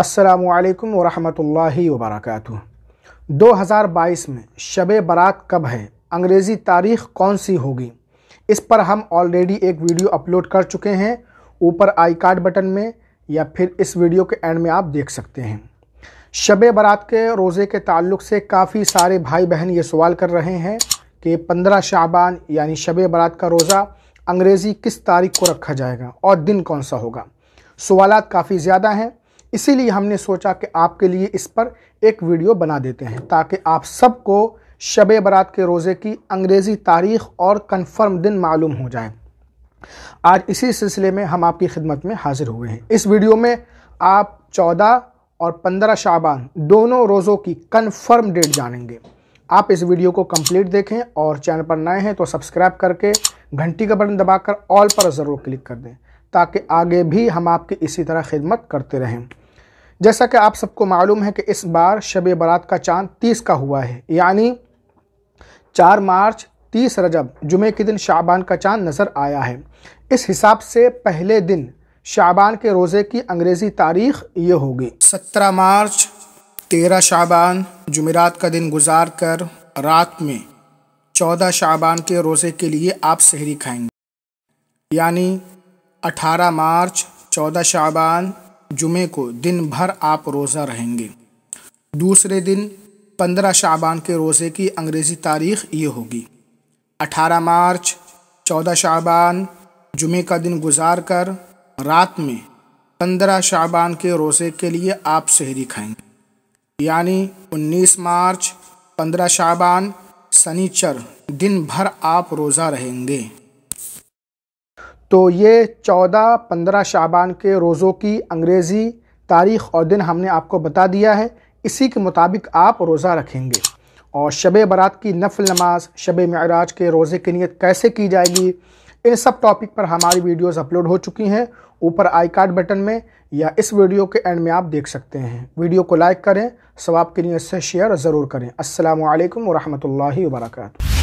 असलकम वरहमल वबरक 2022 में शब बारात कब है अंग्रेज़ी तारीख कौन सी होगी इस पर हम ऑलरेडी एक वीडियो अपलोड कर चुके हैं ऊपर आई कार्ड बटन में या फिर इस वीडियो के एंड में आप देख सकते हैं शब बारात के रोज़े के ताल्लुक से काफ़ी सारे भाई बहन ये सवाल कर रहे हैं कि पंद्रह शाबान यानी शब बारात का रोज़ा अंग्रेज़ी किस तारीख को रखा जाएगा और दिन कौन सा होगा सवालात काफ़ी ज़्यादा हैं इसीलिए हमने सोचा कि आपके लिए इस पर एक वीडियो बना देते हैं ताकि आप सबको शब बरात के रोज़े की अंग्रेज़ी तारीख और कन्फर्म दिन मालूम हो जाए आज इसी सिलसिले में हम आपकी खिदमत में हाजिर हुए हैं इस वीडियो में आप चौदह और पंद्रह शाबान दोनों रोज़ों की कन्फर्म डेट जानेंगे आप इस वीडियो को कंप्लीट देखें और चैनल पर नए हैं तो सब्सक्राइब करके घंटी का बटन दबाकर ऑल पर ज़रूर क्लिक कर दें ताकि आगे भी हम आपकी इसी तरह खिदमत करते रहें जैसा कि आप सबको मालूम है कि इस बार शब बारात का चांद तीस का हुआ है यानी चार मार्च तीस रजब जुमे के दिन शाबान का चांद नज़र आया है इस हिसाब से पहले दिन शाबान के रोज़े की अंग्रेज़ी तारीख ये होगी सत्रह मार्च तेरह शाबान जुमेरात का दिन गुजार कर रात में चौदह शाबान के रोज़े के लिए आप सहरी खाएंगे यानी अठारह मार्च चौदह शाबान जुमे को दिन भर आप रोज़ा रहेंगे दूसरे दिन पंद्रह शाबान के रोज़े की अंग्रेज़ी तारीख ये होगी अठारह मार्च चौदह शाबान जुमे का दिन गुजार कर रात में पंद्रह शाबान के रोज़े के लिए आप शहरी खाएंगे यानी उन्नीस मार्च पंद्रह शाबान सनीचर दिन भर आप रोज़ा रहेंगे तो ये चौदह पंद्रह शाबान के रोज़ों की अंग्रेज़ी तारीख़ और दिन हमने आपको बता दिया है इसी के मुताबिक आप रोज़ा रखेंगे और शब बारात की नफल नमाज शब मराज के रोज़े की नीयत कैसे की जाएगी इन सब टॉपिक पर हमारी वीडियोस अपलोड हो चुकी हैं ऊपर आई कार्ड बटन में या इस वीडियो के एंड में आप देख सकते हैं वीडियो को लाइक करें सवाब की नीयत से शेयर ज़रूर करें असल वरहमल वर्का